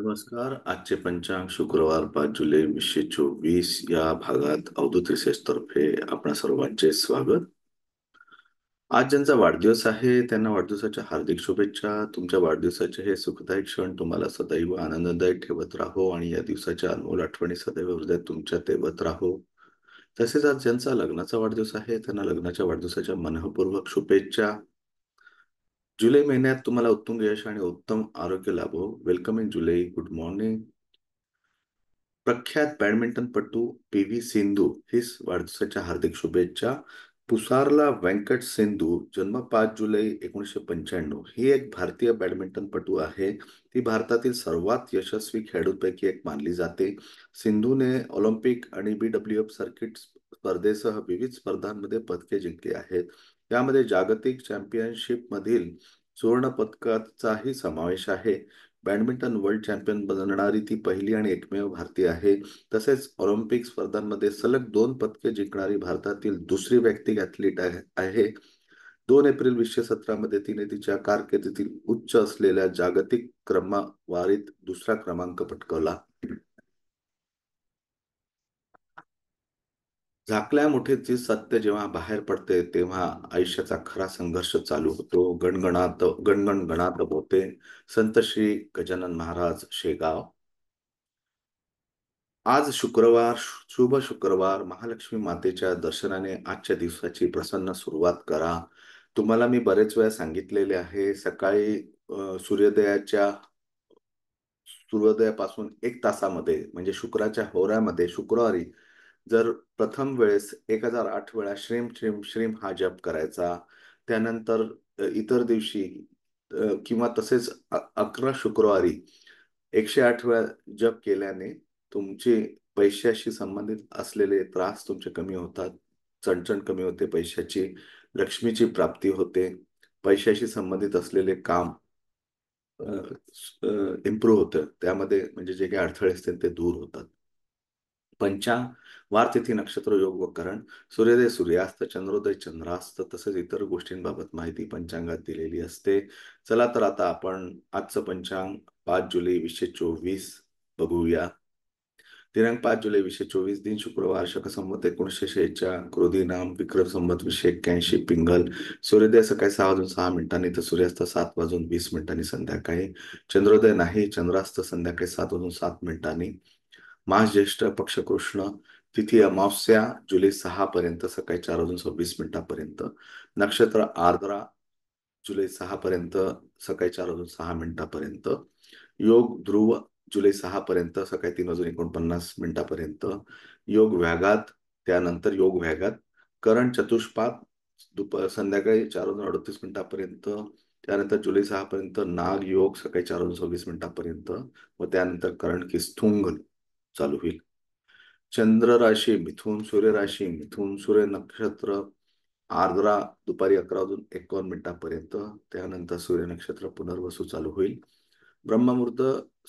नमस्कार आजचे पंचांग शुक्रवार पाच जुलै वीसशे चोवीस या भागात अवधूत तर्फे आपण सर्वांचे स्वागत आज ज्यांचा वाढदिवस आहे त्यांना वाढदिवसाच्या हार्दिक शुभेच्छा तुमच्या वाढदिवसाचे हे सुखदायक क्षण तुम्हाला सदैव आनंददायी ठेवत राहो आणि या दिवसाच्या अनमोल आठवणी सदैव हृदयात तुमच्या तेवत राहो तसेच आज ज्यांचा लग्नाचा वाढदिवस आहे त्यांना लग्नाच्या वाढदिवसाच्या मनपूर्वक शुभेच्छा जुलै महिन्यात तुम्हाला उत्तम यश आणि उत्तम आरोग्य लाभो वेलकम इन जुलै गुड मॉर्निंग प्रख्यात बॅडमिंटनपटू पी व्ही सिंधू ही वाढदिवसाच्या हार्दिक शुभेच्छा पुसारला व्यंकट सिंधू जन्म पाच जुलै एकोणीसशे पंच्याण्णव ही एक भारतीय बॅडमिंटनपटू आहे ती भारतातील सर्वात यशस्वी खेळाडूंपैकी एक मानली जाते सिंधूने ऑलिम्पिक आणि बी डब्ल्यू एफ सर्किट स्पर्धेसह विविध स्पर्धांमध्ये पदके जिंकली आहेत यामध्ये जागतिक चॅम्पियनशिपमधील सुवर्ण पदकाचाही समावेश आहे बॅडमिंटन वर्ल्ड चॅम्पियन बनणारी ती पहिली आणि एकमेव भारतीय आहे तसेच ऑलिम्पिक स्पर्धांमध्ये सलग दोन पदके जिंकणारी भारतातील दुसरी व्यक्ती ॲथलीट आहे दोन एप्रिल वीसशे सतरामध्ये तिने तिच्या कारकिर्दीतील उच्च असलेल्या जागतिक क्रमवारीत दुसरा क्रमांक पटकावला झाकल्या मुठीत सत्य जेव्हा बाहेर पडते तेव्हा आयुष्याचा खरा संघर्ष चालू होतो गणगणात गणगण गणात होते संत श्री गजानन महाराज शेगाव आज शुक्रवार शुभ शुक्रवार महालक्ष्मी मातेच्या दर्शनाने आजच्या दिवसाची प्रसन्न सुरुवात करा तुम्हाला मी बरेच वेळा सांगितलेले आहे सकाळी सूर्योदयाच्या सूर्योदयापासून एक तासामध्ये म्हणजे शुक्राच्या होऱ्यामध्ये शुक्रवारी जर प्रथम वेळेस एक हजार आठ वेळा श्रीम श्रीम श्रीम हा जप करायचा त्यानंतर इतर दिवशी किंवा तसेच अकरा शुक्रवारी एकशे आठ वेळा जप केल्याने तुमचे पैशाशी संबंधित असलेले त्रास तुमचे कमी होतात चणचण कमी होते पैशाची लक्ष्मीची प्राप्ती होते पैशाशी संबंधित असलेले काम इम्प्रूव्ह होतं त्यामध्ये म्हणजे जे काही अडथळे असतील ते दूर होतात पंचा वार तिथी नक्षत्र योग व करण सूर्योदय सूर्यास्त चंद्रोदय चंद्रास्त तसेच इतर गोष्टींबाबत माहिती पंचांगात दिलेली असते चला तर आता आपण आजचं पंचांग पाच जुलै वीसशे चोवीस बघूया दिनांक पाच जुलै वीसशे चोवीस दिन शुक्रवार शकसंमत एकोणीसशे शेहेच्या क्रोधी नाम विक्रम संमत वीसशे एक्क्याऐंशी पिंगल सूर्योदय सकाळी सहा वाजून सहा मिनिटांनी तर सूर्यास्त सात वाजून वीस मिनिटांनी संध्याकाळी चंद्रोदय नाही चंद्रास्त संध्याकाळी सात वाजून सात मिनिटांनी मास ज्येष्ठ पक्षकृष्ण तिथी अमावस्या जुलै सहा पर्यंत सकाळी चार वाजून सव्वीस मिनिटापर्यंत नक्षत्र आर्द्रा जुलै सहा पर्यंत सकाळी चार वाजून सहा मिनिटापर्यंत योग ध्रुव जुलै सहा पर्यंत सकाळी तीन वाजून एकोणपन्नास मिनिटापर्यंत योग व्याघात त्यानंतर योग व्याघात करण चतुष्पात दुप संध्याकाळी चार वाजून अडतीस मिनिटापर्यंत त्यानंतर जुलै सहा पर्यंत नाग योग सकाळी चार वाजून सव्वीस मिनिटापर्यंत व त्यानंतर करण स्थुंगल चालू होईल चंद्र राशी मिथून सूर्य राशी मिथून सूर्य नक्षत्र आर्द्रा दुपारी अकरा वाजून एकावन्न मिनिटापर्यंत त्यानंतर सूर्य नक्षत्र पुनर्वसू चालू होईल ब्रह्ममुहूर्त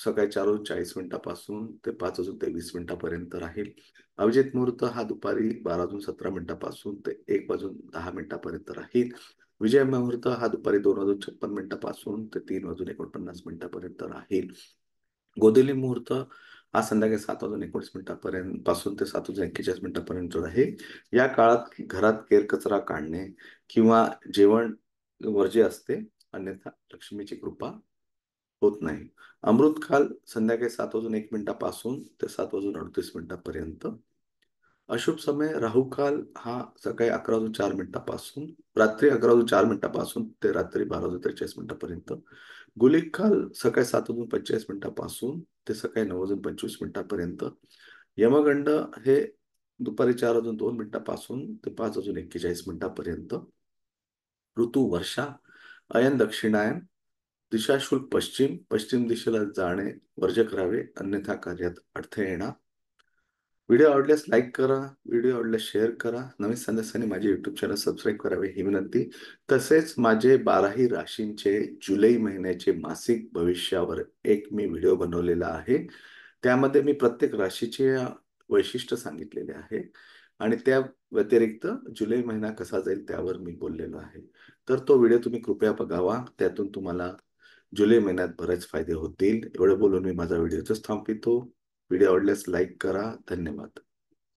सकाळी चार वाजून चाळीस मिनिटापासून ते पाच वाजून तेवीस मिनिटापर्यंत राहील अभिजित मुहूर्त हा दुपारी बारा वाजून सतरा मिनिटापासून ते एक वाजून दहा मिनिटापर्यंत राहील विजय मुहूर्त हा दुपारी दोन वाजून छप्पन मिनिटापासून ते तीन वाजून एकोणपन्नास मिनिटापर्यंत राहील गोदेली मुहूर्त आज संध्याकाळी सात वाजून एकोणीस मिनिटापर्यंत पासून ते सात वाजून एक्केचाळीस मिनिटापर्यंत आहे या काळात घरात केर कचरा काढणे किंवा जेवण वर्जे असते अन्यथा लक्ष्मीची कृपा होत नाही अमृतकाल संध्याकाळी सात वाजून एक मिनिटापासून ते सात वाजून अडतीस मिनिटापर्यंत अशुभ समय राहुकाल हा सकाळी अकरा वाजून चार मिनिटापासून रात्री अकरा वाजून चार मिनिटापासून ते रात्री बारा वाजून त्रेचाळीस मिनिटापर्यंत गुलिक काल सकाळी सात वाजून पंचेचाळीस मिनिटापासून ते सकाळी नऊ वाजून पंचवीस मिनिटापर्यंत यमगंड हे दुपारी चार वाजून दोन मिनिटापासून ते पाच वाजून एक्केचाळीस मिनिटापर्यंत ऋतू वर्षा अयन दक्षिणायन दिशाशुल्क पश्चिम पश्चिम दिशेला जाणे वर्ज करावे अन्यथा कार्यात अडथळे येणार व्हिडिओ आवडल्यास लाईक करा व्हिडिओ आवडल्यास शेअर करा नवीन सदस्यांनी माझे युट्यूब चॅनल सबस्क्राईब करावे ही विनंती तसेच माझे बाराही राशींचे जुलै महिन्याचे मासिक भविष्यावर एक मी व्हिडिओ बनवलेला आहे त्यामध्ये मी प्रत्येक राशीचे वैशिष्ट्य सांगितलेले आहे आणि त्या व्यतिरिक्त जुलै महिना कसा जाईल त्यावर मी बोललेलो आहे तर तो व्हिडिओ तुम्ही कृपया बघावा त्यातून तुम्हाला जुलै महिन्यात बरेच फायदे होतील एवढं बोलून मी माझा व्हिडिओच थांबितो व्हिडिओ आवडल्यास लाईक करा धन्यवाद